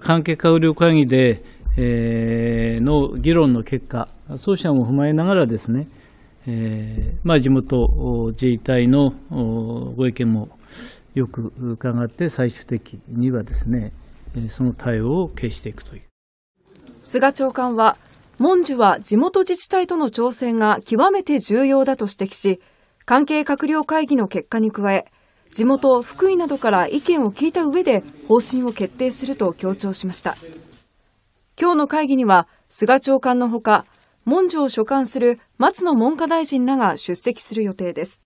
関係閣僚会議で、えー、の議論の結果、そうしたも踏まえながらですね、えーまあ、地元自衛隊のご意見もよく伺って、最終的にはですね、その対応を決していくという菅長官は、文殊は地元自治体との調整が極めて重要だと指摘し、関係閣僚会議の結果に加え、地元福井などから意見を聞いた上で方針を決定すると強調しました今日の会議には菅長官のほか文書を所管する松野文科大臣らが出席する予定です